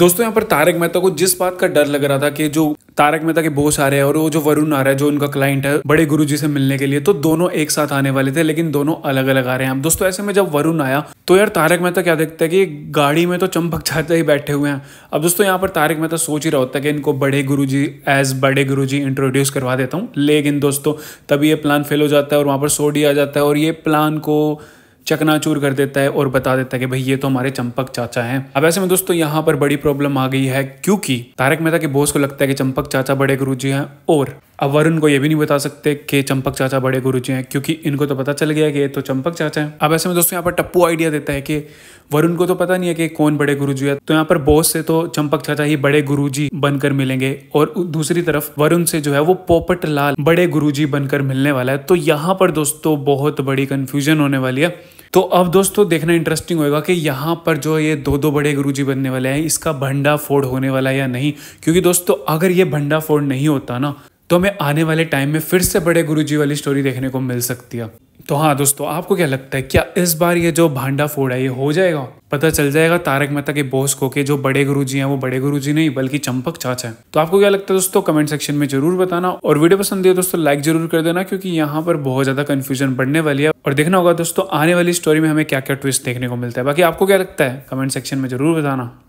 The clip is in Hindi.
दोस्तों यहाँ पर तारक मेहता को जिस बात का डर लग रहा था कि जो तारक मेहता के बोस आ रहे हैं और वो जो वरुण आ रहा है जो उनका क्लाइंट है बड़े गुरुजी से मिलने के लिए तो दोनों एक साथ आने वाले थे लेकिन दोनों अलग अलग आ रहे हैं दोस्तों ऐसे में जब वरुण आया तो यार तारक मेहता क्या देखता है कि गाड़ी में तो चंपक छाते ही बैठे हुए हैं अब दोस्तों यहाँ पर तारक मेहता सोच ही रहा होता है कि इनको बड़े गुरु एज बड़े गुरु इंट्रोड्यूस करवा देता हूँ लेकिन दोस्तों तभी ये प्लान फेल हो जाता है और वहाँ पर सोडी आ जाता है और ये प्लान को चकनाचूर कर देता है और बता देता है कि भाई ये तो हमारे चंपक चाचा हैं अब ऐसे में दोस्तों यहाँ पर बड़ी प्रॉब्लम आ गई है क्योंकि तारक मेहता के बॉस को लगता है कि चंपक चाचा बड़े गुरु जी हैं और अब वरुण को ये भी नहीं बता सकते कि चंपक चाचा बड़े गुरु जी हैं क्योंकि इनको तो पता चल गया कि ये तो चंपक चाचा हैं अब ऐसे में दोस्तों यहाँ पर टप्पू आइडिया देता है कि वरुण को तो पता नहीं है कि कौन बड़े गुरु जी है तो यहाँ पर बॉस से तो चंपक चाचा ही बड़े गुरु जी बनकर मिलेंगे और दूसरी तरफ वरुण से जो है वो पोपट लाल बड़े गुरु जी बनकर मिलने वाला है तो यहाँ पर दोस्तों बहुत बड़ी कन्फ्यूजन होने वाली है तो अब दोस्तों देखना इंटरेस्टिंग होगा कि यहाँ पर जो ये दो दो बड़े गुरुजी बनने वाले हैं इसका भंडा फोड़ होने वाला है या नहीं क्योंकि दोस्तों अगर ये भंडा फोड़ नहीं होता ना तो हमें आने वाले टाइम में फिर से बड़े गुरु जी वाली स्टोरी देखने को मिल सकती है तो हाँ दोस्तों आपको क्या लगता है क्या इस बार ये जो भांडा फोड़ है ये हो जाएगा पता चल जाएगा तारक मेहता के बॉस को के जो बड़े गुरु जी हैं वो बड़े गुरु जी नहीं बल्कि चंपक चाचा है तो आपको क्या लगता है दोस्तों कमेंट सेक्शन में जरूर बताना और वीडियो पसंद है दोस्तों लाइक जरूर कर देना क्योंकि यहाँ पर बहुत ज्यादा कन्फ्यूजन बढ़ने वाली है और देखना होगा दोस्तों आने वाली स्टोरी में हमें क्या क्या ट्विस्ट देखने को मिलता है बाकी आपको क्या लगता है कमेंट सेक्शन में जरूर बताना